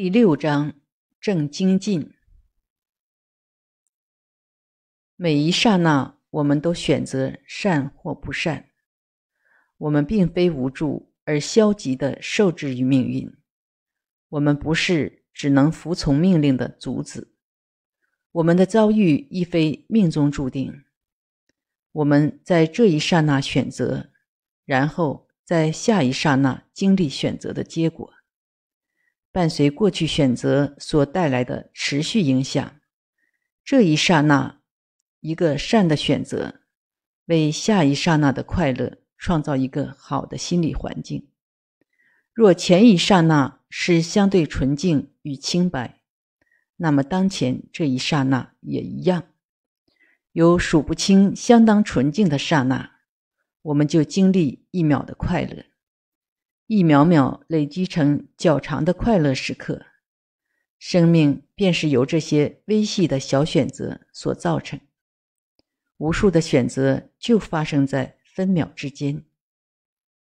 第六章正精进。每一刹那，我们都选择善或不善。我们并非无助而消极的受制于命运，我们不是只能服从命令的卒子。我们的遭遇亦非命中注定。我们在这一刹那选择，然后在下一刹那经历选择的结果。伴随过去选择所带来的持续影响，这一刹那，一个善的选择，为下一刹那的快乐创造一个好的心理环境。若前一刹那是相对纯净与清白，那么当前这一刹那也一样，有数不清相当纯净的刹那，我们就经历一秒的快乐。一秒秒累积成较长的快乐时刻，生命便是由这些微细的小选择所造成。无数的选择就发生在分秒之间，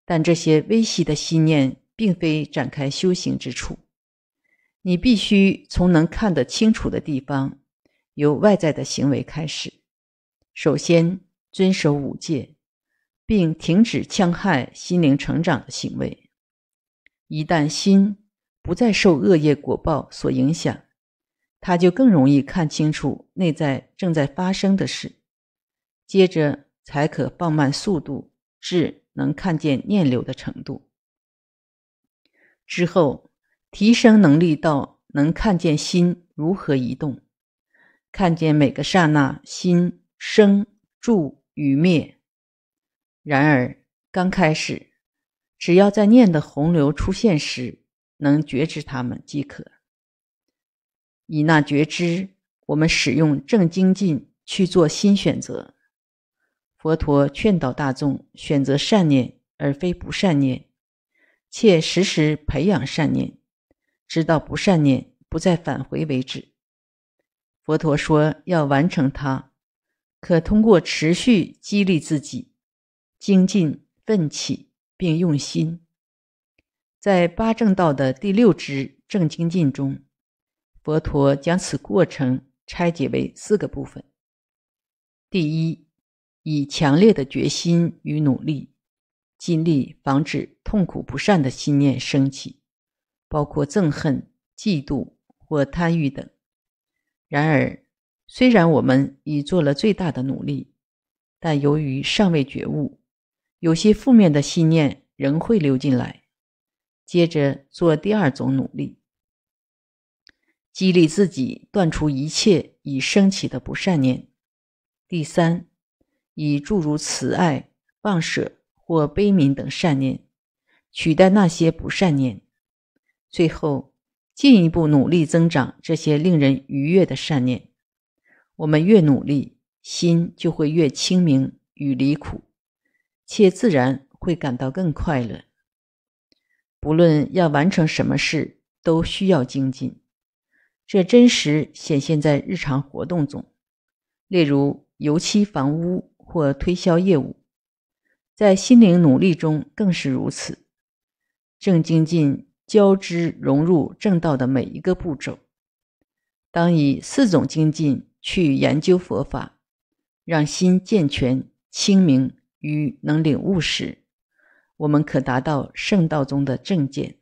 但这些微细的心念并非展开修行之处。你必须从能看得清楚的地方，由外在的行为开始，首先遵守五戒。并停止戕害心灵成长的行为。一旦心不再受恶业果报所影响，他就更容易看清楚内在正在发生的事。接着才可放慢速度，至能看见念流的程度。之后提升能力到能看见心如何移动，看见每个刹那心生、住与灭。然而，刚开始，只要在念的洪流出现时能觉知它们即可。以那觉知，我们使用正精进去做新选择。佛陀劝导大众选择善念而非不善念，且时时培养善念，直到不善念不再返回为止。佛陀说，要完成它，可通过持续激励自己。精进奋起，并用心，在八正道的第六支正精进中，佛陀将此过程拆解为四个部分。第一，以强烈的决心与努力，尽力防止痛苦不善的信念升起，包括憎恨、嫉妒或贪欲等。然而，虽然我们已做了最大的努力，但由于尚未觉悟。有些负面的信念仍会流进来，接着做第二种努力，激励自己断除一切已升起的不善念。第三，以诸如慈爱、忘舍或悲悯等善念取代那些不善念。最后，进一步努力增长这些令人愉悦的善念。我们越努力，心就会越清明与离苦。且自然会感到更快乐。不论要完成什么事，都需要精进。这真实显现在日常活动中，例如油漆房屋或推销业务，在心灵努力中更是如此。正精进交织融入正道的每一个步骤。当以四种精进去研究佛法，让心健全清明。与能领悟时，我们可达到圣道中的正见，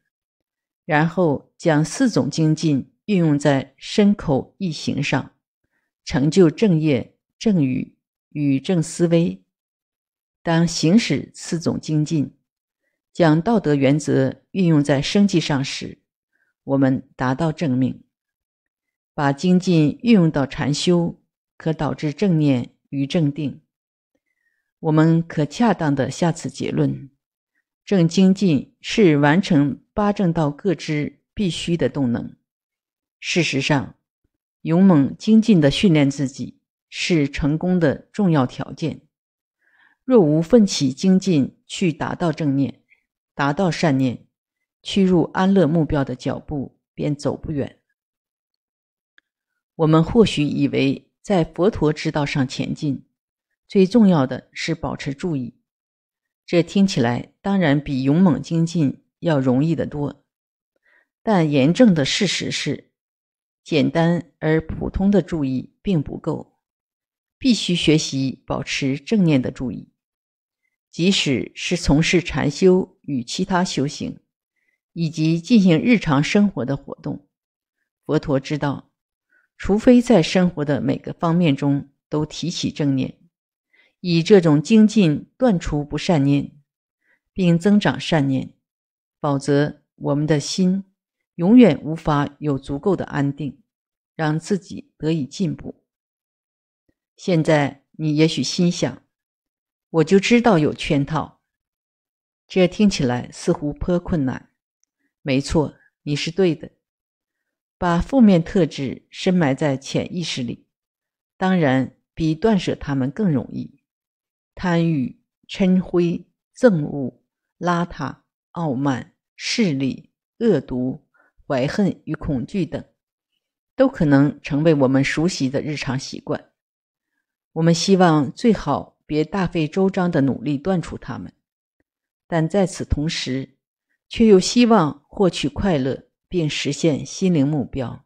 然后将四种精进运用在身口意行上，成就正业、正语与正思维。当行使四种精进，将道德原则运用在生计上时，我们达到正命；把精进运用到禅修，可导致正念与正定。我们可恰当地下此结论：正精进是完成八正道各支必须的动能。事实上，勇猛精进地训练自己是成功的重要条件。若无奋起精进去达到正念、达到善念、去入安乐目标的脚步，便走不远。我们或许以为在佛陀之道上前进。最重要的是保持注意，这听起来当然比勇猛精进要容易得多。但严正的事实是，简单而普通的注意并不够，必须学习保持正念的注意。即使是从事禅修与其他修行，以及进行日常生活的活动，佛陀知道，除非在生活的每个方面中都提起正念。以这种精进断除不善念，并增长善念，否则我们的心永远无法有足够的安定，让自己得以进步。现在你也许心想：“我就知道有圈套。”这听起来似乎颇困难。没错，你是对的。把负面特质深埋在潜意识里，当然比断舍他们更容易。贪欲、嗔恚、憎恶、邋遢、傲慢、势力、恶毒、怀恨与恐惧等，都可能成为我们熟悉的日常习惯。我们希望最好别大费周章的努力断除他们，但在此同时，却又希望获取快乐并实现心灵目标。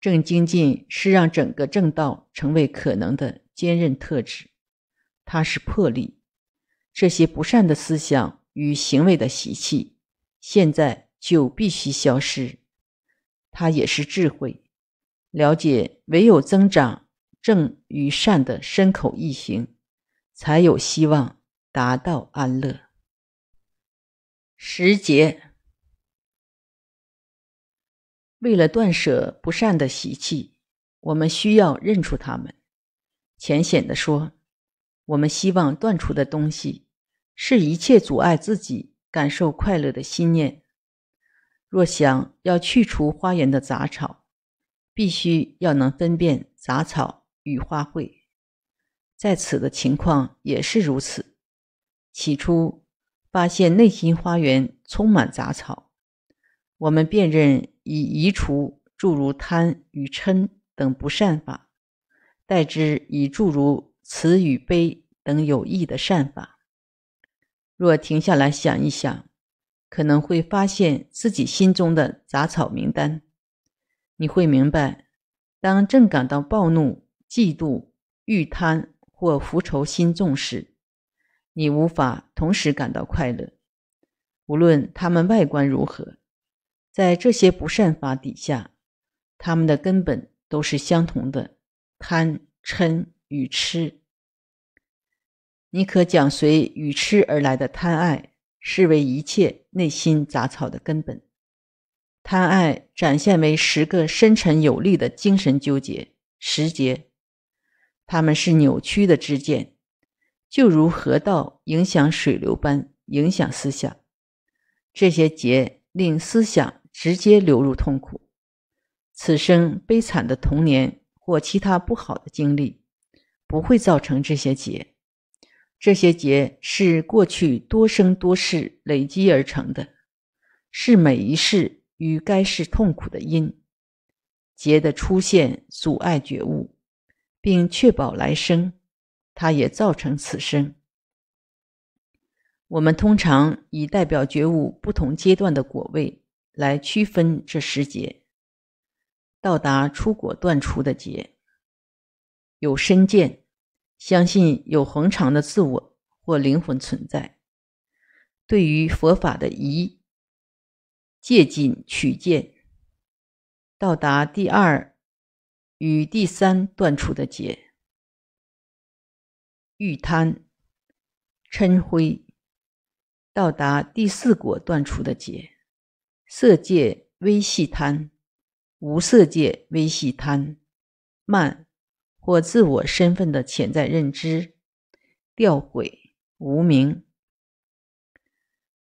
正精进是让整个正道成为可能的坚韧特质。它是魄力，这些不善的思想与行为的习气，现在就必须消失。它也是智慧，了解唯有增长正与善的身口意行，才有希望达到安乐。时节，为了断舍不善的习气，我们需要认出他们。浅显的说。我们希望断除的东西，是一切阻碍自己感受快乐的心念。若想要去除花园的杂草，必须要能分辨杂草与花卉。在此的情况也是如此。起初发现内心花园充满杂草，我们辨认以移除诸如贪与嗔等不善法，代之以诸如慈与悲。等有益的善法。若停下来想一想，可能会发现自己心中的杂草名单。你会明白，当正感到暴怒、嫉妒、欲贪或复仇心重时，你无法同时感到快乐。无论他们外观如何，在这些不善法底下，他们的根本都是相同的：贪、嗔与痴。你可将随与吃而来的贪爱视为一切内心杂草的根本。贪爱展现为十个深沉有力的精神纠结，节，它们是扭曲的枝箭，就如河道影响水流般影响思想。这些结令思想直接流入痛苦。此生悲惨的童年或其他不好的经历不会造成这些结。这些结是过去多生多世累积而成的，是每一世与该世痛苦的因。结的出现阻碍觉悟，并确保来生。它也造成此生。我们通常以代表觉悟不同阶段的果位来区分这十节，到达出果断除的结，有身见。相信有恒常的自我或灵魂存在。对于佛法的疑，借金取见，到达第二与第三断处的结欲贪嗔恚；到达第四果断处的结，色界微细贪，无色界微细贪慢。或自我身份的潜在认知，吊诡、无名。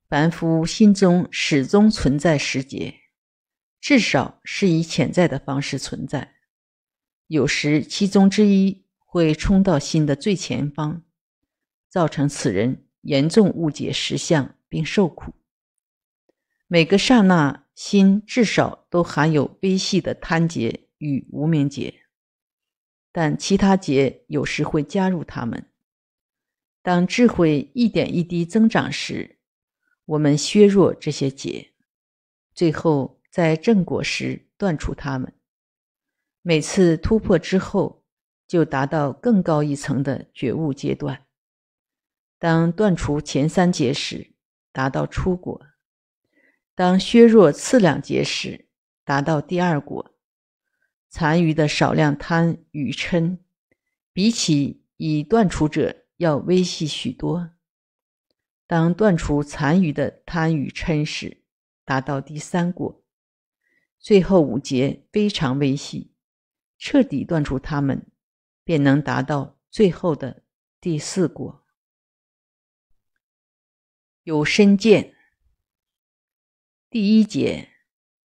凡夫心中始终存在时节，至少是以潜在的方式存在。有时其中之一会冲到心的最前方，造成此人严重误解实相并受苦。每个刹那心至少都含有微细的贪结与无明结。但其他劫有时会加入他们。当智慧一点一滴增长时，我们削弱这些劫，最后在正果时断除它们。每次突破之后，就达到更高一层的觉悟阶段。当断除前三劫时，达到初果；当削弱次两劫时，达到第二果。残余的少量贪与嗔，比起已断除者要微细许多。当断除残余的贪与嗔时，达到第三果。最后五节非常微细，彻底断除它们，便能达到最后的第四果。有深见，第一节，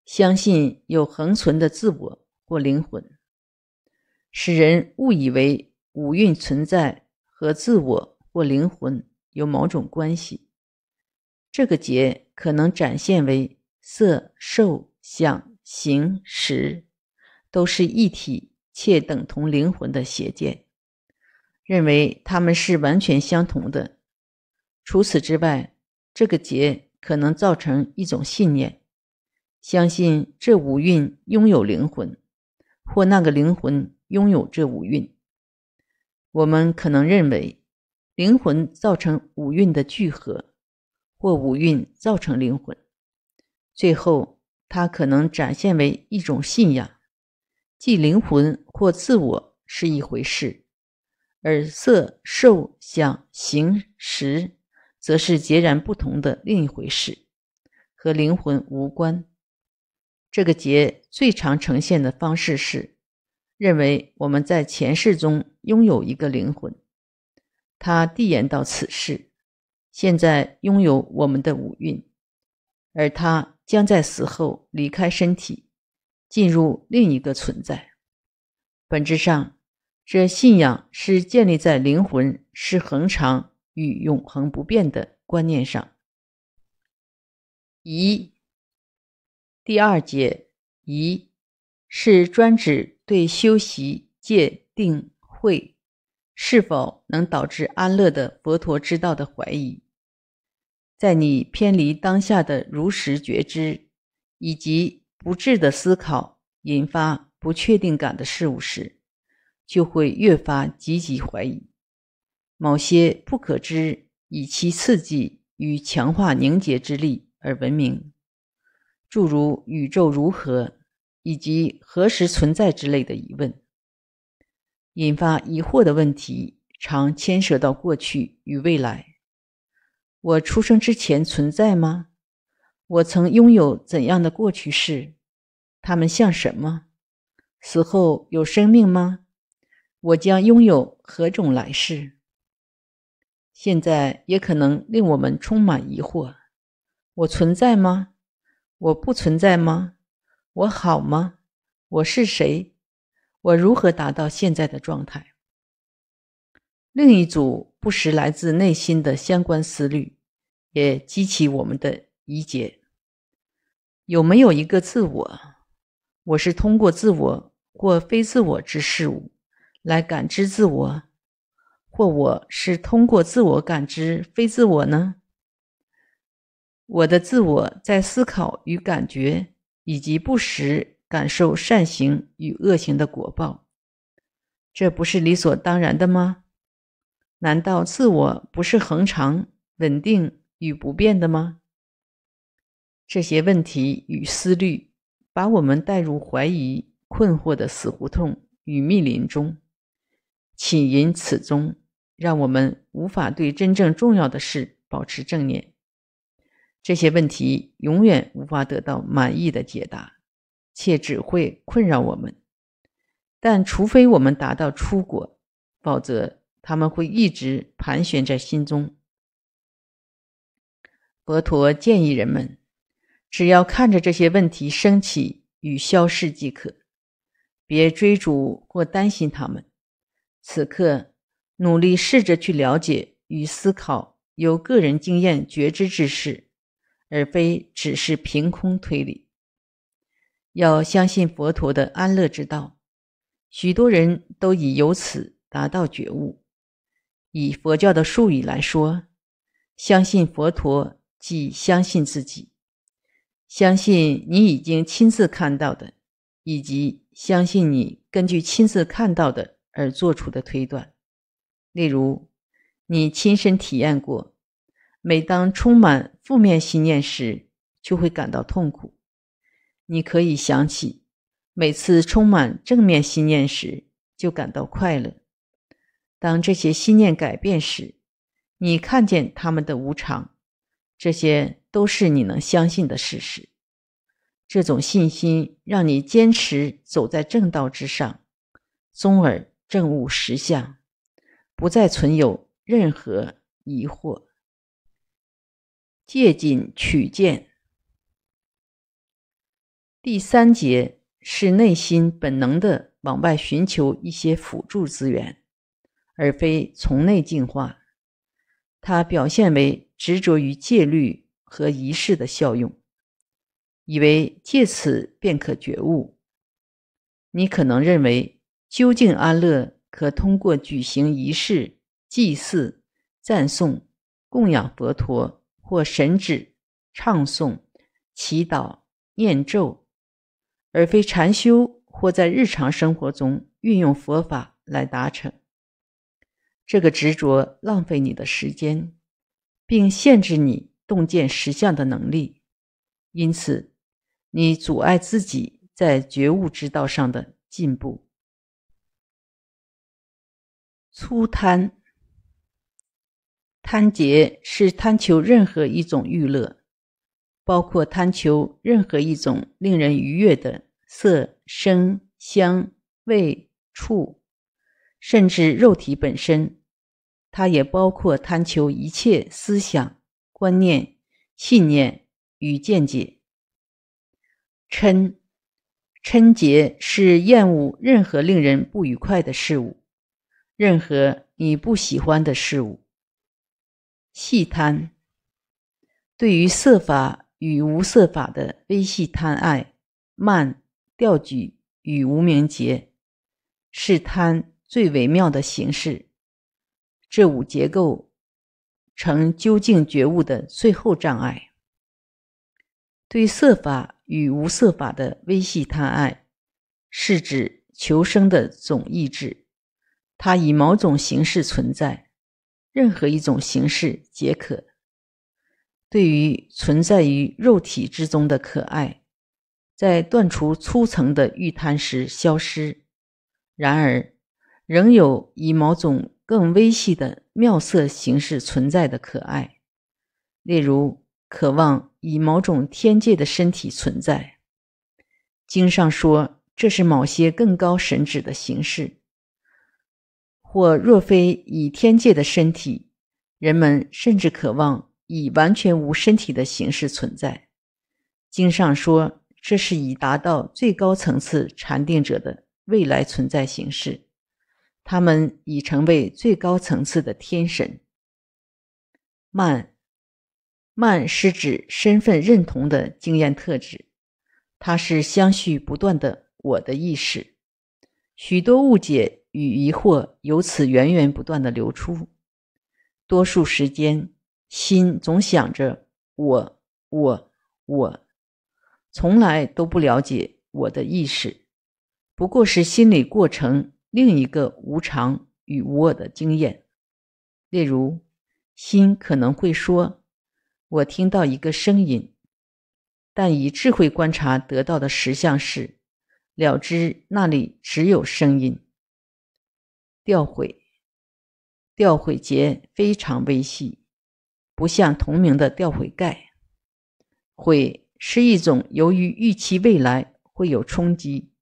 相信有恒存的自我。或灵魂，使人误以为五蕴存在和自我或灵魂有某种关系。这个结可能展现为色、受、想、行、识都是一体且等同灵魂的邪见，认为他们是完全相同的。除此之外，这个结可能造成一种信念，相信这五蕴拥有灵魂。或那个灵魂拥有这五蕴，我们可能认为灵魂造成五蕴的聚合，或五蕴造成灵魂。最后，它可能展现为一种信仰，即灵魂或自我是一回事，而色、受、想、行、识则是截然不同的另一回事，和灵魂无关。这个结最常呈现的方式是，认为我们在前世中拥有一个灵魂，他递延到此世，现在拥有我们的五蕴，而他将在死后离开身体，进入另一个存在。本质上，这信仰是建立在灵魂是恒常与永恒不变的观念上。一。第二节疑是专指对修习戒定慧是否能导致安乐的佛陀之道的怀疑。在你偏离当下的如实觉知以及不智的思考引发不确定感的事物时，就会越发积极怀疑某些不可知，以其刺激与强化凝结之力而闻名。诸如宇宙如何，以及何时存在之类的疑问，引发疑惑的问题，常牵涉到过去与未来。我出生之前存在吗？我曾拥有怎样的过去式？它们像什么？死后有生命吗？我将拥有何种来世？现在也可能令我们充满疑惑：我存在吗？我不存在吗？我好吗？我是谁？我如何达到现在的状态？另一组不时来自内心的相关思虑，也激起我们的疑结：有没有一个自我？我是通过自我或非自我之事物来感知自我，或我是通过自我感知非自我呢？我的自我在思考与感觉，以及不时感受善行与恶行的果报，这不是理所当然的吗？难道自我不是恒常、稳定与不变的吗？这些问题与思虑，把我们带入怀疑、困惑的死胡同与密林中，起因此中，让我们无法对真正重要的事保持正念。这些问题永远无法得到满意的解答，且只会困扰我们。但除非我们达到出国，否则他们会一直盘旋在心中。佛陀建议人们，只要看着这些问题升起与消逝即可，别追逐或担心他们。此刻，努力试着去了解与思考有个人经验觉知之事。而非只是凭空推理。要相信佛陀的安乐之道，许多人都已由此达到觉悟。以佛教的术语来说，相信佛陀即相信自己，相信你已经亲自看到的，以及相信你根据亲自看到的而做出的推断。例如，你亲身体验过。每当充满负面信念时，就会感到痛苦。你可以想起，每次充满正面信念时，就感到快乐。当这些信念改变时，你看见他们的无常。这些都是你能相信的事实。这种信心让你坚持走在正道之上，从而正悟实相，不再存有任何疑惑。借景取见。第三节是内心本能的往外寻求一些辅助资源，而非从内净化。它表现为执着于戒律和仪式的效用，以为借此便可觉悟。你可能认为，究竟安乐可通过举行仪式、祭祀、赞颂、供养佛陀。或神旨、唱诵、祈祷、念咒，而非禅修或在日常生活中运用佛法来达成。这个执着浪费你的时间，并限制你洞见实相的能力，因此你阻碍自己在觉悟之道上的进步。粗贪。贪劫是贪求任何一种欲乐，包括贪求任何一种令人愉悦的色、声、香、味、触，甚至肉体本身。它也包括贪求一切思想、观念、信念与见解。嗔，嗔结是厌恶任何令人不愉快的事物，任何你不喜欢的事物。细贪对于色法与无色法的微细贪爱、慢、调举与无明结，是贪最微妙的形式。这五结构成究竟觉悟的最后障碍。对色法与无色法的微细贪爱，是指求生的总意志，它以某种形式存在。任何一种形式皆可。对于存在于肉体之中的可爱，在断除粗层的欲贪时消失；然而，仍有以某种更微细的妙色形式存在的可爱，例如渴望以某种天界的身体存在。经上说，这是某些更高神旨的形式。或若非以天界的身体，人们甚至渴望以完全无身体的形式存在。经上说，这是以达到最高层次禅定者的未来存在形式。他们已成为最高层次的天神。慢，慢是指身份认同的经验特质，它是相续不断的我的意识。许多误解。与疑惑由此源源不断的流出，多数时间心总想着我我我，从来都不了解我的意识，不过是心理过程另一个无常与无我的经验。例如，心可能会说：“我听到一个声音。”但以智慧观察得到的实相是了知那里只有声音。调悔，调悔节非常微细，不像同名的调悔盖。悔是一种由于预期未来会有冲击，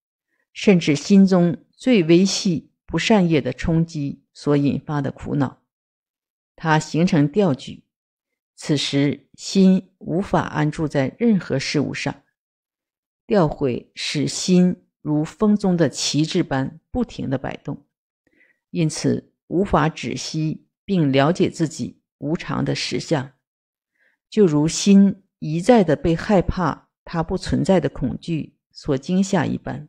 甚至心中最微细不善业的冲击所引发的苦恼。它形成调举，此时心无法安住在任何事物上。调会使心如风中的旗帜般不停地摆动。因此，无法止息并了解自己无常的实相，就如心一再的被害怕它不存在的恐惧所惊吓一般。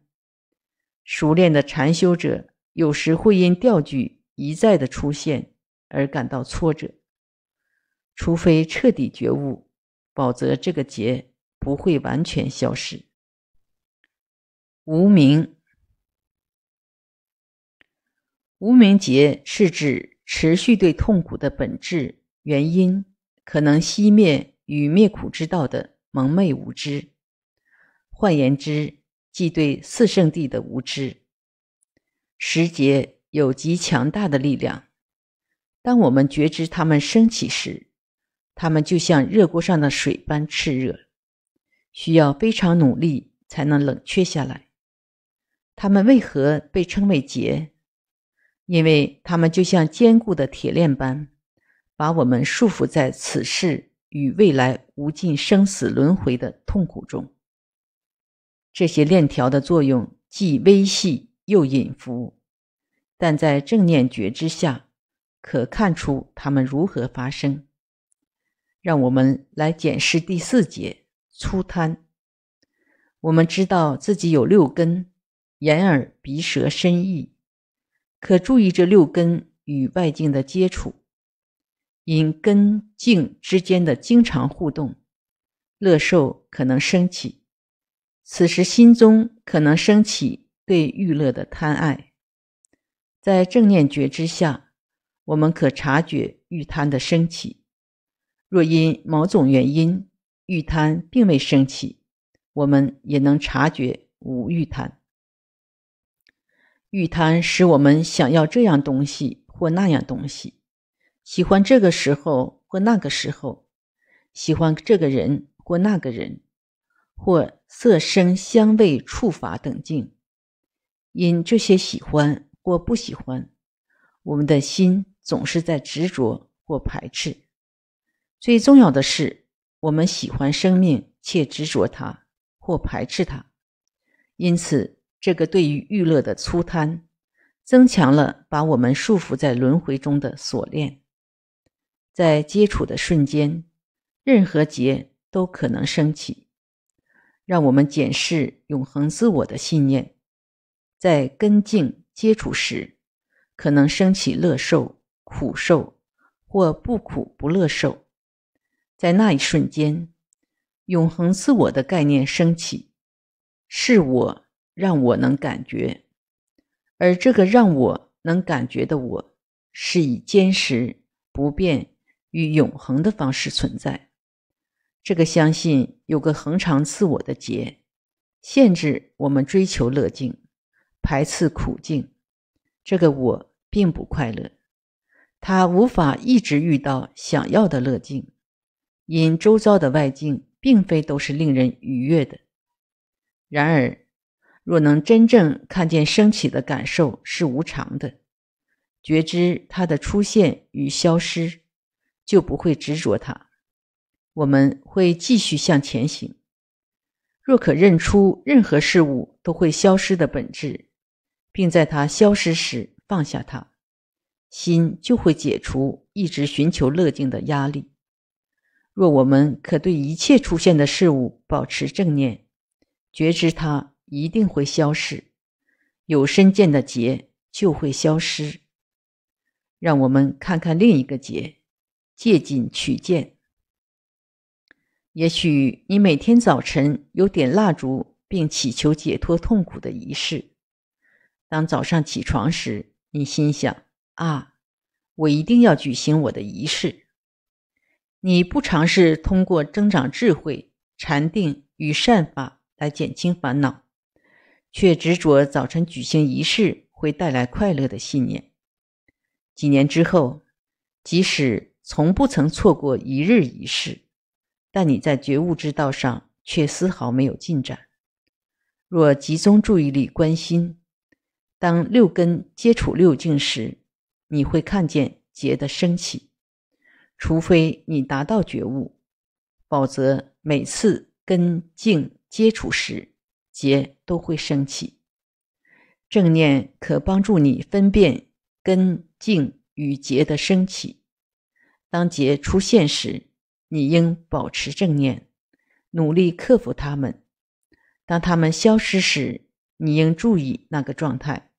熟练的禅修者有时会因钓举一再的出现而感到挫折，除非彻底觉悟，否则这个结不会完全消失。无名无名劫是指持续对痛苦的本质、原因、可能熄灭与灭苦之道的蒙昧无知，换言之，即对四圣地的无知。时节有极强大的力量，当我们觉知它们升起时，它们就像热锅上的水般炽热，需要非常努力才能冷却下来。它们为何被称为劫？因为它们就像坚固的铁链般，把我们束缚在此世与未来无尽生死轮回的痛苦中。这些链条的作用既微细又隐伏，但在正念觉知下，可看出它们如何发生。让我们来检视第四节粗贪。我们知道自己有六根：眼、耳、鼻、舌、身、意。可注意这六根与外境的接触，因根境之间的经常互动，乐受可能升起。此时心中可能升起对欲乐的贪爱。在正念觉知下，我们可察觉欲贪的升起。若因某种原因，欲贪并未升起，我们也能察觉无欲贪。欲贪使我们想要这样东西或那样东西，喜欢这个时候或那个时候，喜欢这个人或那个人，或色声香味触法等境。因这些喜欢或不喜欢，我们的心总是在执着或排斥。最重要的是，我们喜欢生命且执着它或排斥它，因此。这个对于欲乐的粗贪，增强了把我们束缚在轮回中的锁链。在接触的瞬间，任何结都可能升起。让我们检视永恒自我的信念，在根茎接触时，可能升起乐受、苦受或不苦不乐受。在那一瞬间，永恒自我的概念升起，是我。让我能感觉，而这个让我能感觉的我，是以坚实、不变与永恒的方式存在。这个相信有个恒常自我的结，限制我们追求乐境，排斥苦境。这个我并不快乐，他无法一直遇到想要的乐境，因周遭的外境并非都是令人愉悦的。然而。若能真正看见升起的感受是无常的，觉知它的出现与消失，就不会执着它。我们会继续向前行。若可认出任何事物都会消失的本质，并在它消失时放下它，心就会解除一直寻求乐境的压力。若我们可对一切出现的事物保持正念，觉知它。一定会消失，有身见的劫就会消失。让我们看看另一个劫，借景取见。也许你每天早晨有点蜡烛，并祈求解脱痛苦的仪式。当早上起床时，你心想：“啊，我一定要举行我的仪式。”你不尝试通过增长智慧、禅定与善法来减轻烦恼。却执着早晨举行仪式会带来快乐的信念。几年之后，即使从不曾错过一日仪式，但你在觉悟之道上却丝毫没有进展。若集中注意力关心，当六根接触六境时，你会看见结的升起。除非你达到觉悟，否则每次根境接触时。结都会升起，正念可帮助你分辨根茎与结的升起。当结出现时，你应保持正念，努力克服它们；当它们消失时，你应注意那个状态；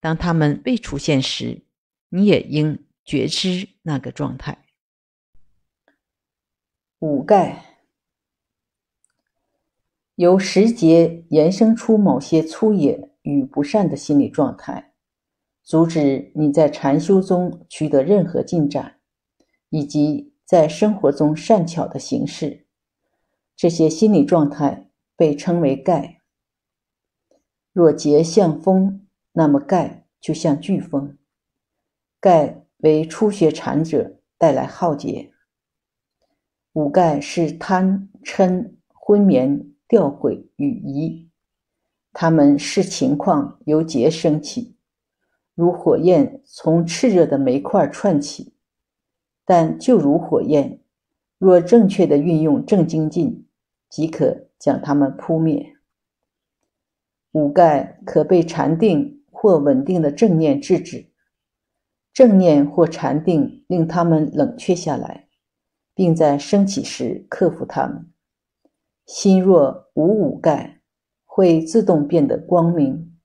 当它们未出现时，你也应觉知那个状态。五盖。由时节延伸出某些粗野与不善的心理状态，阻止你在禅修中取得任何进展，以及在生活中善巧的形式。这些心理状态被称为盖。若结像风，那么盖就像飓风，盖为初学禅者带来浩劫。五盖是贪、嗔、昏眠。吊诡与疑，他们视情况由节升起，如火焰从炽热的煤块串起。但就如火焰，若正确的运用正精进，即可将它们扑灭。五盖可被禅定或稳定的正念制止，正念或禅定令它们冷却下来，并在升起时克服它们。心若无五盖，会自动变得光明、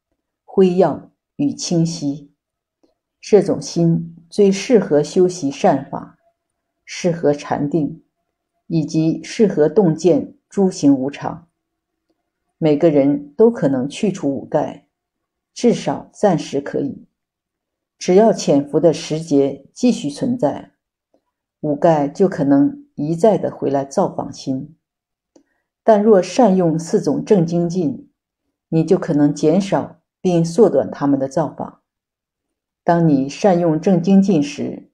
辉耀与清晰。这种心最适合修习善法，适合禅定，以及适合洞见诸行无常。每个人都可能去除五盖，至少暂时可以。只要潜伏的时节继续存在，五盖就可能一再的回来造访心。但若善用四种正精进，你就可能减少并缩短他们的造访。当你善用正精进时，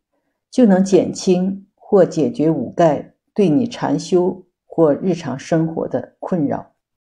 就能减轻或解决五盖对你禅修或日常生活的困扰。